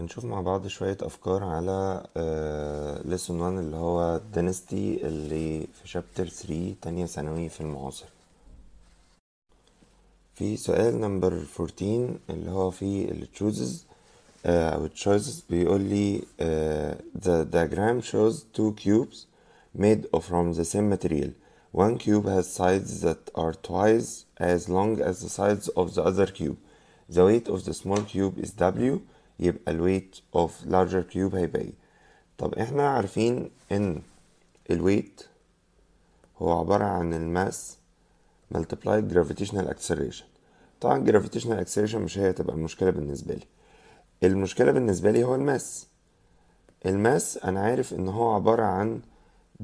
هنشوف مع بعض شوية أفكار على ليسون 1 اللي هو دينستي اللي في شابتر 3 تانية ثانوي في المعاصر في سؤال نمبر 14 اللي هو في التشوزز أو choices بيقول لي The diagram shows two cubes made of from the same material One cube has sides that are twice as long as the sides of the other cube The weight of the small cube is W يبقى weight of larger cube هيبقى ايه طب احنا عارفين ان weight هو عبارة عن الماس multiplied gravitational acceleration طبعا gravitational acceleration مش هي تبقى المشكلة بالنسبة لي المشكلة بالنسبة لي هو الماس الماس انا عارف ان هو عبارة عن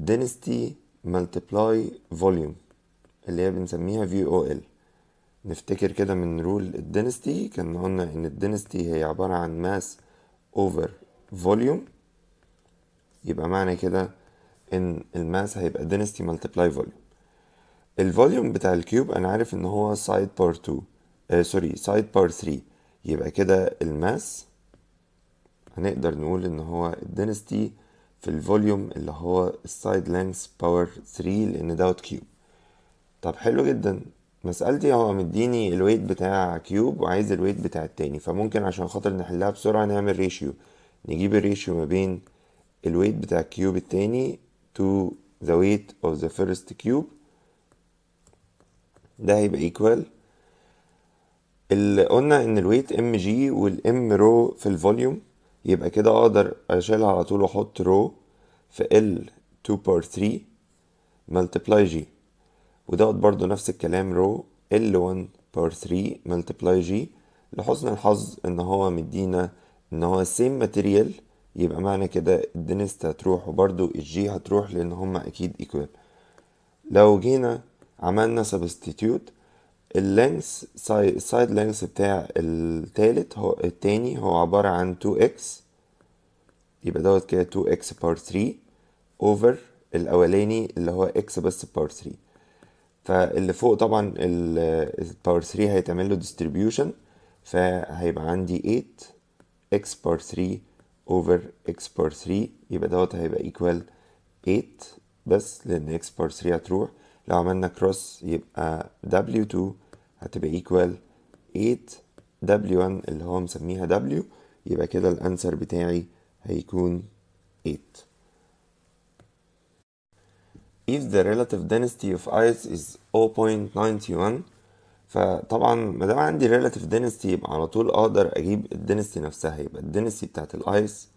density multiply volume اللي هي بنسميها VOL نفتكر كده من رول الدينستي كان قلنا ان الدينستي هي عبارة عن ماس اوفر فوليوم يبقى معنى كده ان الماس هيبقى دينستي ملتبلاي فوليوم الفوليوم بتاع الكيوب انا عارف ان هو سايد بار 2 سوري سايد بار 3 يبقى كده الماس هنقدر نقول ان هو الدينستي في الفوليوم اللي هو السايد لينث باور 3 لان دوت كيوب طب حلو جدا مسألتي هو مديني الويت بتاع كيوب وعايز الويت بتاع التاني فممكن عشان خاطر نحلها بسرعة نعمل ريشيو نجيب الريشيو ما بين الويت بتاع الكيوب التاني to the weight of the first cube ده هيبقى equal اللي قلنا ان الويت ام جي والام رو في الفوليوم يبقى كده اقدر اشيلها على طول واحط رو في ال 2 بار 3 ملتبلاي جي ودوت برضو نفس الكلام رو L1 بار 3 ملتبلاي جي لحسن الحظ ان هو مدينا ان هو سيم ماتيريال يبقى معنى كده الدنست هتروح وبرضو الجي هتروح لان هما اكيد ايكوال لو جينا عملنا سبستيتيوت اللينكس سايد لينكس بتاع التالت هو التاني هو عبارة عن 2x يبقى دوت كده 2x بار 3 اوفر الاولاني اللي هو x بس بار 3 فاللي فوق طبعا الباور 3 هيتعمل له ديستريبيوشن فهيبقى عندي 8 اكس باور 3 اوفر اكس باور 3 يبقى دوت هيبقى ايكوال 8 بس لان اكس باور 3 هتروح لو عملنا كروس يبقى w2 هتبقى ايكوال 8 w1 اللي هو مسميها w يبقى كده الانسر بتاعي هيكون 8 if the relative density of ice is 0.91 فطبعا ما دام عندي relative density يبقى على طول اقدر اجيب density نفسها يبقى density بتاعت الايس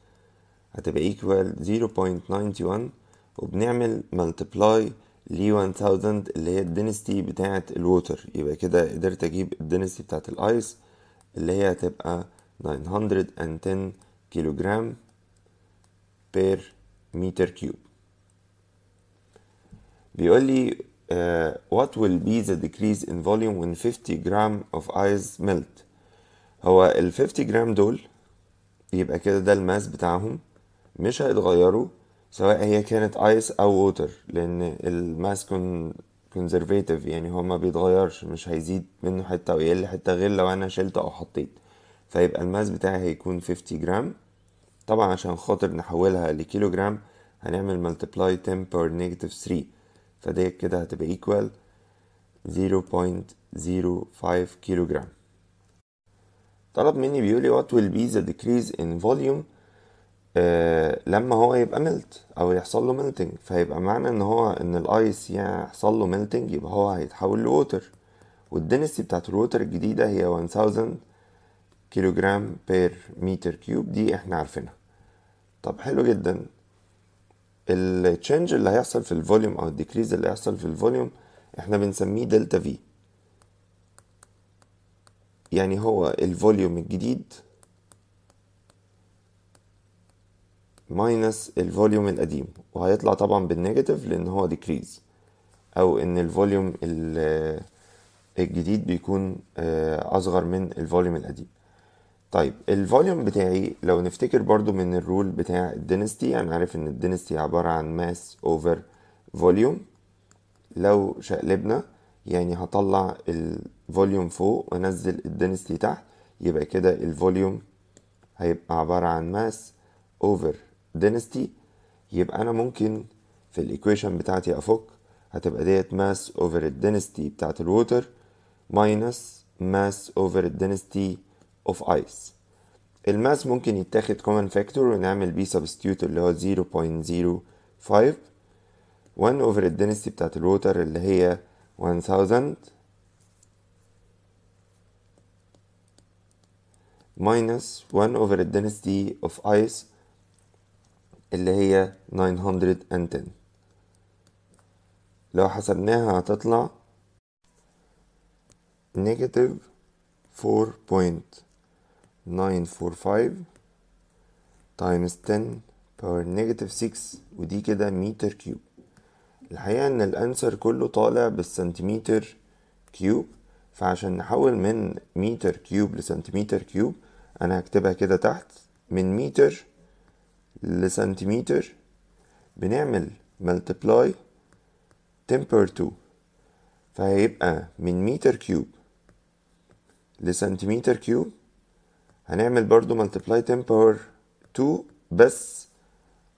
هتبقى equal 0.91 وبنعمل multiply ل 1000 اللي هي الدنستي بتاعت الووتر يبقى كده قدرت اجيب الدنستي بتاعت الايس اللي هي هتبقى 910 كيلوغرام بير متر كيوب بيقول لي uh, what will be the decrease in volume when 50 gram of ice melt هو ال 50 جرام دول يبقى كده ده الماس بتاعهم مش هيتغيروا سواء هي كانت ايس او ووتر لان الماس كون كونزرفيتيف يعني هو ما بيتغيرش مش هيزيد منه حته او يقل حته غير لو انا شلت او حطيت فيبقى الماس بتاعي هيكون 50 جرام طبعا عشان خاطر نحولها لكيلو جرام هنعمل ملتبلاي 10 بار نيجاتيف 3 فديت كده هتبقى ايكوال 0.05 جرام طلب مني بيقولي what will be the decrease in volume آه لما هو يبقى ملت او يحصل له ملتنج فهيبقى معنى ان هو ان الايس يحصل له ملتنج يبقى هو هيتحول لووتر والدنسي بتاعت الووتر الجديده هي 1000 جرام بير متر كيوب دي احنا عارفينها طب حلو جدا التشنج اللي هيحصل في الفوليوم او الديكريز اللي هيحصل في الفوليوم احنا بنسميه دلتا في يعني هو الفوليوم الجديد ماينس الفوليوم القديم وهيطلع طبعا بالنيجاتيف لان هو ديكريز او ان الفوليوم الجديد بيكون آه، اصغر من الفوليوم القديم طيب الفوليوم بتاعي لو نفتكر برضو من الرول بتاع الدينستي انا عارف ان الدينستي عبارة عن ماس اوفر فوليوم لو شقلبنا يعني هطلع الفوليوم فوق وانزل الدينستي تحت يبقى كده الفوليوم هيبقى عبارة عن ماس اوفر دينستي يبقى انا ممكن في الايكويشن بتاعتي افك هتبقى ديت ماس اوفر الدينستي بتاعت الووتر ماينس ماس اوفر الدينستي of ice الماس ممكن يتاخد common factor ونعمل بيه substitute اللي هو 0.05 1 over the density بتاعت الوتر اللي هي 1000 minus 1 over the density of ice اللي هي 910 لو حسبناها هتطلع negative 4.0 945 تايمز 10 باور نيجاتيف 6 ودي كده متر كيوب الحقيقة ان الانسر كله طالع بالسنتيمتر كيوب فعشان نحول من متر كيوب لسنتيمتر كيوب انا هكتبها كده تحت من متر لسنتيمتر بنعمل multiply 10 per 2 فهيبقى من متر كيوب لسنتيمتر كيوب هنعمل برضو multiply 10 power 2 بس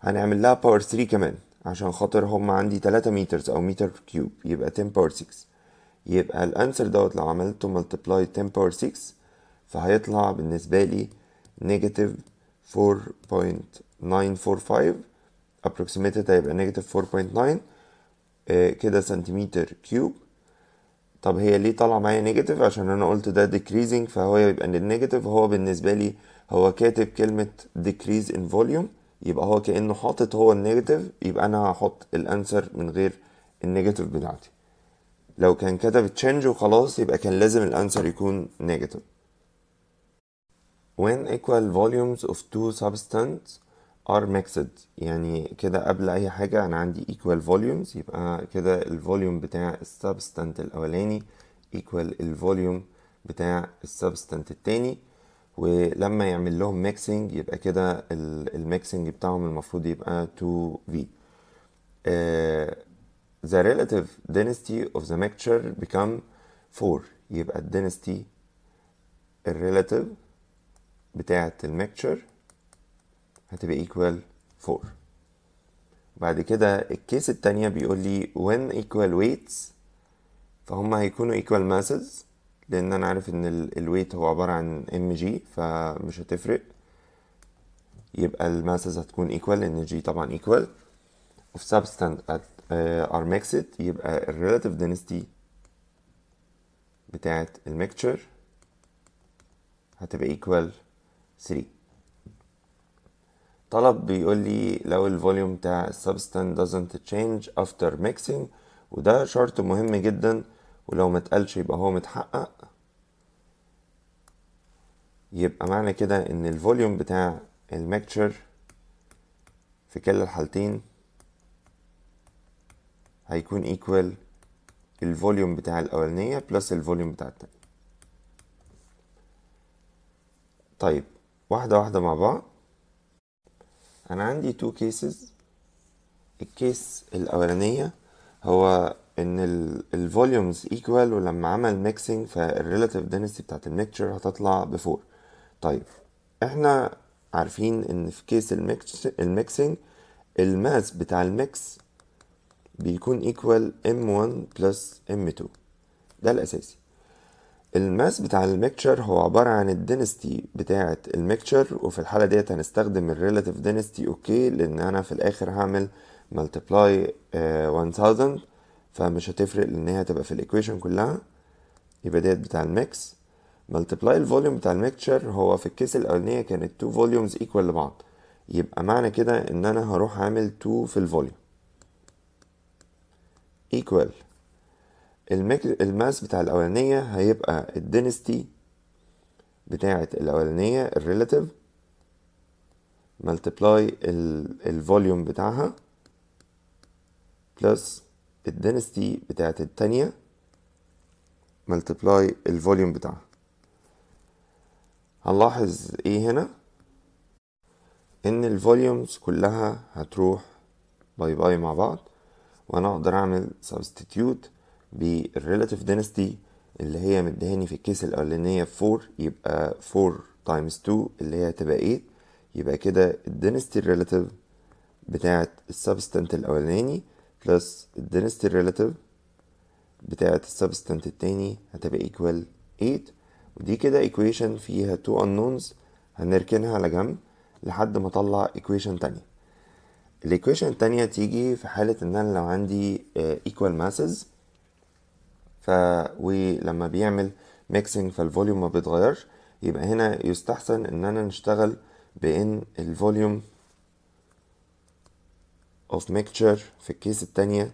هنعمل لها power 3 كمان عشان خاطر هم عندي 3 مترز او متر كيوب يبقى 10 power 6 يبقى الانسر دوت لو عملته multiply 10 power 6 فهيطلع بالنسبة لي negative 4.945 approximated هيبقى negative 4.9 آه، كده سنتيمتر كيوب طب هي ليه طالعه معايا نيجاتيف عشان انا قلت ده decreasing فهو يبقى ان النيجاتيف هو بالنسبه لي هو كاتب كلمه decrease in volume يبقى هو كانه حاطط هو النيجاتيف يبقى انا هحط الانسر من غير النيجاتيف بتاعتي لو كان كتب تشينج وخلاص يبقى كان لازم الانسر يكون نيجاتيف when equal volumes of two substances are mixed يعني كده قبل اي حاجة انا عندي equal volumes يبقى كده الفوليوم بتاع السبستانت الاولاني equal الفوليوم بتاع السبستانت التاني ولما يعمل لهم ميكسنج يبقى كده الميكسنج بتاعهم المفروض يبقى 2v آه، the relative density of the mixture become 4 يبقى الدنستي الريلاتيف بتاعة الميكشر هتبقى equal 4 بعد كده الكيس التانية بيقول لي when equal weights فهم هيكونوا equal masses لان انا عارف ان الويت هو عبارة عن mg فمش هتفرق يبقى الماسز هتكون equal لان g طبعا equal of substance at uh, are mixed يبقى ال relative density بتاعت الميكتشر هتبقى equal 3 طلب بيقول لي لو الفوليوم بتاع السبستان doesn't change after mixing وده شرط مهم جدا ولو اتقالش يبقى هو متحقق يبقى معنى كده ان الفوليوم بتاع المكتشر في كلا الحالتين هيكون ايكوال الفوليوم بتاع الاولانيه بلس الفوليوم بتاع التانية طيب واحده واحده مع بعض انا عندي تو كيسز الكيس الاولانيه هو ان الفوليومز ايكوال ولما عمل ميكسينج فالريلاتيف دنسيتي بتاعت الميكتشر هتطلع بفور طيب احنا عارفين ان في كيس الميكسينج الماس بتاع الميكس بيكون ايكوال m1 بلس m2 ده الاساسي الماس بتاع الميكتشر هو عبارة عن الدينستي بتاعة الميكتشر وفي الحالة ديت هنستخدم الريلاتيف دينستي اوكي لان انا في الاخر هعمل ملتبلاي آه، 1000 فمش هتفرق لان هي هتبقى في الايكويشن كلها يبقى ديت بتاع الميكس ملتبلاي الفوليوم بتاع الميكتشر هو في الكيس الاولانية كانت تو فوليومز ايكوال لبعض يبقى معنى كده ان انا هروح عامل تو في الفوليوم ايكوال الماس بتاع الاولانيه هيبقى الدينستي بتاعه الاولانيه الريلاتيف ملتبلاي الفوليوم بتاعها بلس الدينستي بتاعه التانيه ملتبلاي الفوليوم بتاعها هنلاحظ ايه هنا ان الفوليومز كلها هتروح باي باي مع بعض وانا اقدر اعمل substitute بالريلاتيف دينستي اللي هي مدهاني في الكيس الاولانيه 4 يبقى 4 تايمز 2 اللي هي هتبقى 8 يبقى كده الدينستي الريلاتيف بتاعه السبستنت الاولاني بلس الدينستي الريلاتيف بتاعه السبستنت التاني هتبقى ايكوال 8 ودي كده ايكويشن فيها 2 unknowns هنركنها على جنب لحد ما اطلع ايكويشن تانية الايكويشن التانية تيجي في حالة ان انا لو عندي ايكوال آه, ماسز ف ولما بيعمل ميكسنج فالفوليوم ما بيتغيرش يبقى هنا يستحسن ان انا نشتغل بان الفوليوم of mixture في الكيس التانية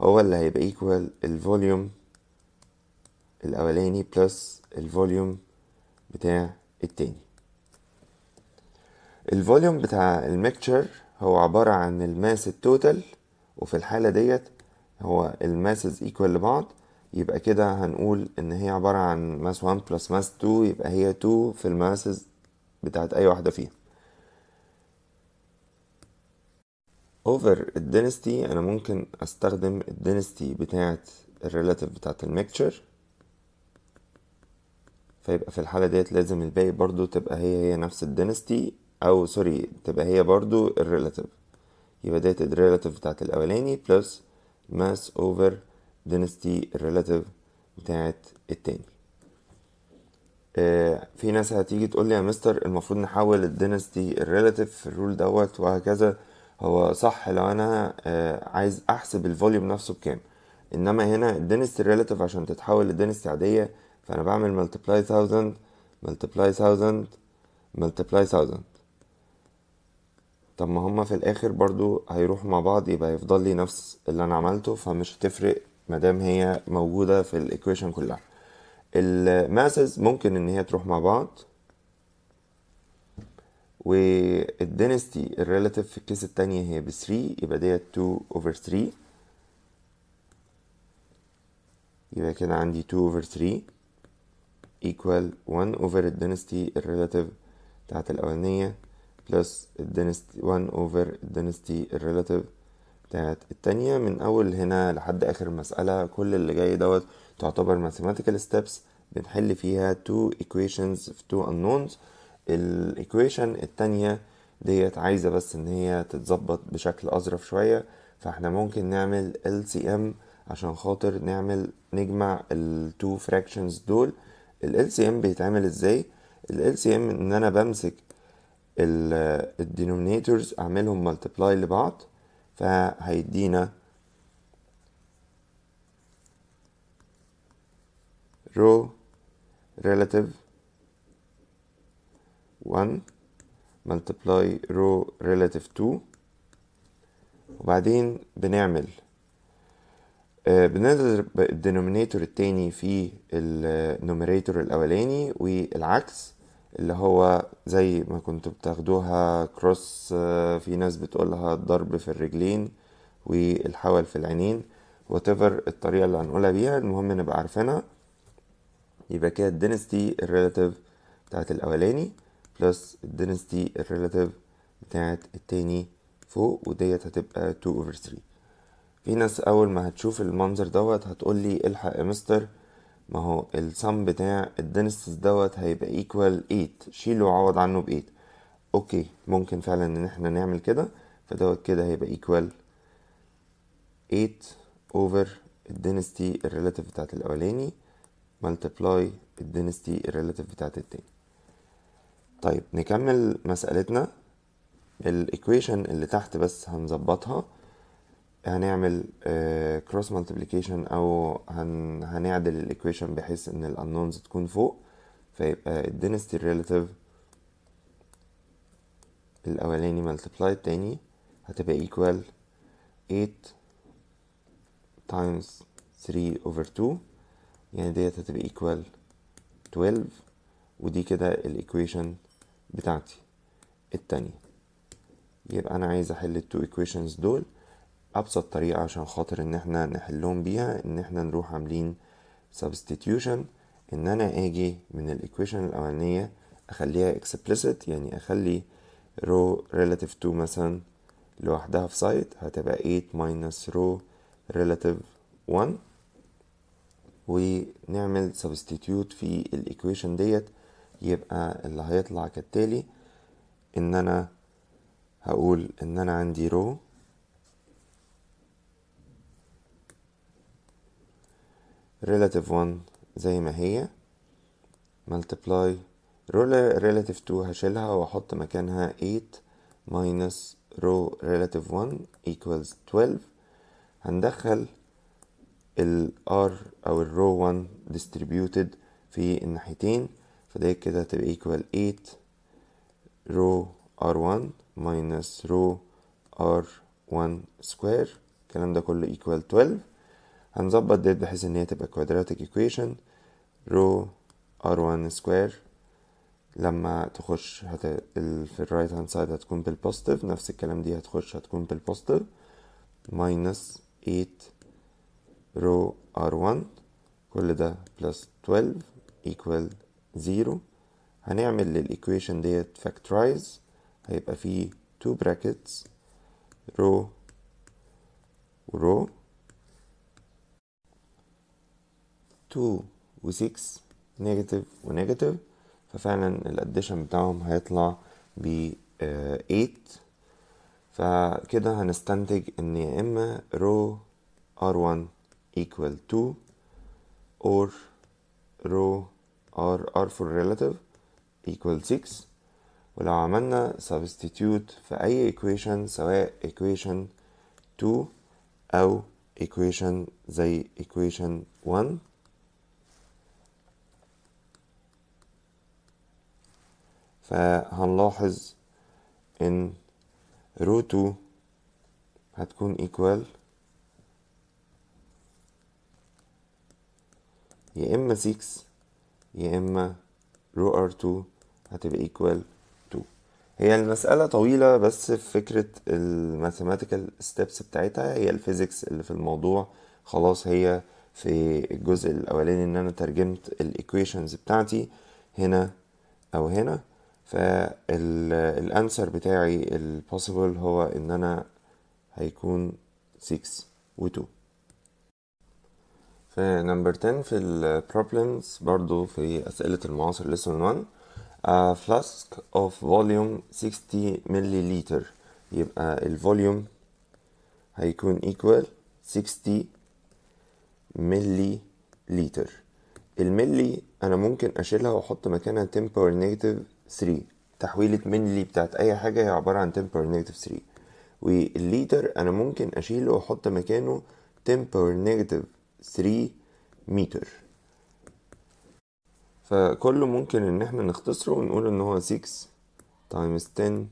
هو اللي هيبقى ايكوال الفوليوم الاولاني بلس الفوليوم بتاع التاني الفوليوم بتاع الميكتشر هو عبارة عن الماس التوتال وفي الحالة ديت هو الماسز ايكوال لبعض يبقى كده هنقول ان هي عبارة عن ماس 1 بلس ماس 2 يبقى هي 2 في الماسز بتاعت اي واحدة فيها over الدنستي انا ممكن استخدم الدنستي بتاعت الريلاتيف بتاعت الميكتشر فيبقى في الحالة ديت لازم الباقي برضو تبقى هي هي نفس الدنستي او سوري تبقى هي برضو الريلاتيف يبقى ديت الريلاتيف بتاعت الاولاني بلس الماس اوفر دينستي الريلاتيف بتاعت التاني آه، في ناس هتيجي تقول لي يا مستر المفروض نحول الدينستي الريلاتيف في الرول دوت وهكذا هو صح لو انا آه، عايز احسب الفوليوم نفسه بكام انما هنا الدينستي الريلاتيف عشان تتحول لدينستي عاديه فانا بعمل ملتبلاي 1000 ملتبلاي 1000 ملتبلاي 1000 طب ما هما في الاخر برضو هيروحوا مع بعض يبقى هيفضل لي نفس اللي انا عملته فمش هتفرق مادام هي موجودة في الايكويشن كلها الماسز ممكن ان هي تروح مع بعض والدينستي الريلاتيف في الكيس التانية هي ب 3 يبقى ديت 2 اوفر 3 يبقى كده عندي 2 اوفر 3 equal 1 اوفر الدينستي الريلاتيف بتاعت الأولانية بلس الدنستي 1 اوفر الدنستي الريلاتيف بتاعت التانية من أول هنا لحد آخر مسألة كل اللي جاي دوت تعتبر mathematical steps بنحل فيها two equations في two unknowns الإيكويشن التانية ديت عايزة بس إن هي تتظبط بشكل أظرف شوية فإحنا ممكن نعمل LCM عشان خاطر نعمل نجمع ال two fractions دول ال LCM بيتعمل إزاي؟ ال LCM إن أنا بمسك الدينومينيتورز اعملهم ملتبلاي لبعض فهيدينا رو ريلاتيف 1 ملتبلاي رو ريلاتيف 2 وبعدين بنعمل آه، بنضرب الدينومينيتور التاني في النوميريتور الأولاني والعكس اللي هو زي ما كنتوا بتاخدوها كروس آه، في ناس بتقولها ضرب في الرجلين والحول في العينين واتيفر الطريقة اللي هنقولها بيها المهم نبقى عارفينها يبقى كده الدينستي الريلاتيف بتاعت الأولاني بلس الدينستي الريلاتيف بتاعت التاني فوق وديت هتبقى 2 over 3 في ناس أول ما هتشوف المنظر دوت هتقولي الحق يا مستر ما هو السم بتاع الدنستس دوت هيبقى ايكوال 8 شيله وعوض عنه ب 8 اوكي ممكن فعلا ان احنا نعمل كده فدوت كده هيبقى ايكوال 8 اوفر الدنسيتي الريلاتيف بتاعت الاولاني ملتبلاي الدنسيتي الريلاتيف بتاعت التاني طيب نكمل مسألتنا الايكويشن اللي تحت بس هنظبطها هنعمل كروس آه، مالتيبليكيشن او هن هنعدل الايكويشن بحيث ان الانونز تكون فوق فيبقى الدينستي ريلاتيف الاولاني ملتبلاي التاني هتبقى equal 8 تايمز 3 over 2 يعني ديت هتبقى equal 12 ودي كده الايكويشن بتاعتي التانية يبقى انا عايز احل التو equations دول ابسط طريقه عشان خاطر ان احنا نحلهم بيها ان احنا نروح عاملين substitution ان انا اجي من الايكويشن الاولانيه اخليها explicit يعني اخلي رو relative to مثلا لوحدها في سايد هتبقى 8 minus رو relative 1 ونعمل substitute في الايكويشن ديت يبقى اللي هيطلع كالتالي ان انا هقول ان انا عندي رو relative 1 زي ما هي multiply relative 2 هشيلها واحط مكانها 8 minus row relative 1 equals 12 هندخل ال R أو ال row 1 distributed في الناحيتين فده كده تبقى equal 8 row R1 minus row R1 square الكلام ده كله equal 12 هنظبط ديت بحيث ان هي تبقى كوادراتيك ايكويشن رو ار 1 سكوير لما تخش هت... في الرايت هاند سايد هتكون بالبوزيتيف نفس الكلام دي هتخش هتكون بالبوزيتيف ماينس 8 رو ار 1 كل ده بلس 12 equal 0 هنعمل للإيكويشن ديت فاكتورايز هيبقى فيه 2 brackets رو ورو 2 و6 نيجاتيف ونيجاتيف ففعلا الاديشن بتاعهم هيطلع ب 8 آه، فكده هنستنتج ان يا اما رو r1 equal 2 or رو r r for relative equal 6 ولو عملنا substitute في اي equation سواء equation 2 او equation زي equation 1 فهنلاحظ ان رو 2 هتكون ايكوال يا اما 6 يا اما رو r2 هتبقى ايكوال 2 هي المسألة طويلة بس في فكرة الماثيماتيكال ستيبس بتاعتها هي الفيزيكس اللي في الموضوع خلاص هي في الجزء الاولاني ان انا ترجمت الايكويشنز بتاعتي هنا او هنا فالانسر بتاعي البوسيبل هو ان انا هيكون 6 و2 في نمبر 10 في البروبلمز برضو في اسئله المعاصر ليسون 1 a flask of volume 60 milliliter يبقى الفوليوم هيكون equal 60 milliliter الملي انا ممكن اشيلها واحط مكانها temporary negative 3 تحويلة من اللي بتاعت اي حاجة هي عبارة عن temporary negative 3 والليتر انا ممكن اشيله واحط مكانه temporary negative 3 متر فكله ممكن ان احنا نختصره ونقول ان هو 6 times 10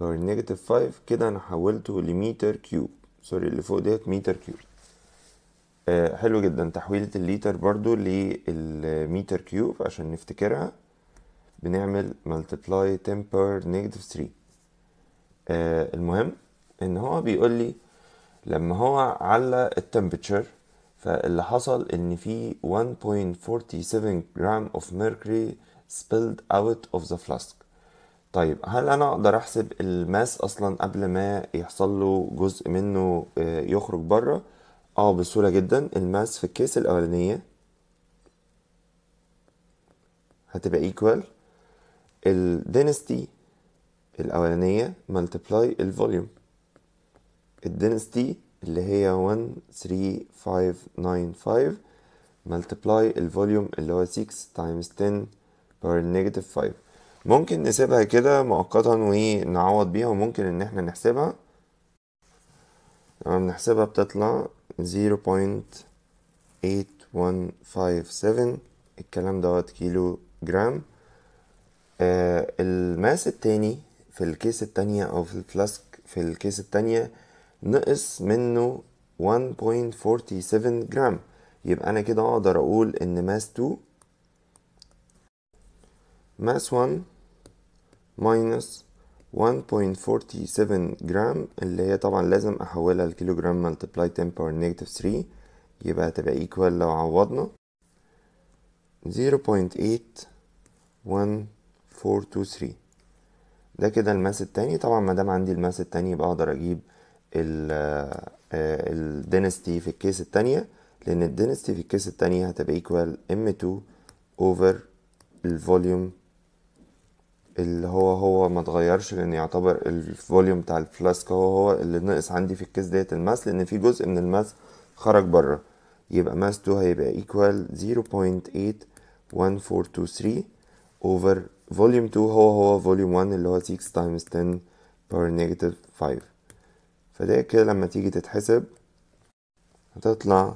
power negative 5 كده انا حولته لمتر كيوب سوري اللي فوق ديت متر كيوب آه حلو جدا تحويلة الليتر برضو للمتر كيوب عشان نفتكرها بنعمل multiply temper negative 3 آه المهم ان هو بيقول لي لما هو على التمبتشر فاللي حصل ان في 1.47 جرام اوف mercury spilled out of the flask طيب هل انا اقدر احسب الماس اصلا قبل ما يحصل له جزء منه آه، يخرج بره اه بسهوله جدا الماس في الكيس الاولانيه هتبقى ايكوال الدينستي الأولانية ملتبلاي الفوليوم الدينستي اللي هي 13595 ملتبلاي الفوليوم اللي هو 6 تايمز 10 power نيجاتيف 5 ممكن نسيبها كده مؤقتا ونعوض بيها وممكن ان احنا نحسبها لما بنحسبها بتطلع 0.8157 الكلام دوت كيلو جرام آه الماس التاني في الكيس التانية أو في الفلاسك في الكيس التانية نقص منه 1.47 جرام يبقى أنا كده أقدر أقول إن ماس 2 ماس 1 ماينس 1.47 جرام اللي هي طبعا لازم أحولها لكيلوجرام ملتبلاي 10 باور نيجاتيف 3 يبقى هتبقى ايكوال لو عوضنا 0.8 1 4 ده كده الماس التاني طبعا ما دام عندي الماس التاني يبقى اقدر اجيب الدينستي آه، في الكيس التانية لان الدينستي في الكيس التانية هتبقى ايكوال m 2 over الفوليوم اللي هو هو ما تغيرش لان يعتبر الفوليوم بتاع الفلاسك هو هو اللي نقص عندي في الكيس ديت الماس لان في جزء من الماس خرج بره يبقى ماس 2 هيبقى ايكوال 0.81423 over فوليوم 2 هو هو فوليوم 1 اللي هو 6 تايمز 10 باور نيجاتيف 5 فده كده لما تيجي تتحسب هتطلع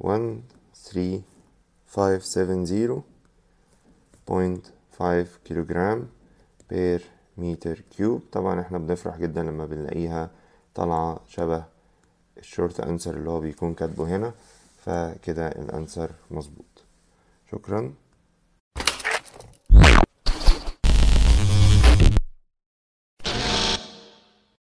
1 13570.5 كيلوغرام بير متر كيوب طبعا احنا بنفرح جدا لما بنلاقيها طالعة شبه الشورت انسر اللي هو بيكون كاتبه هنا فكده الانسر مظبوط شكرا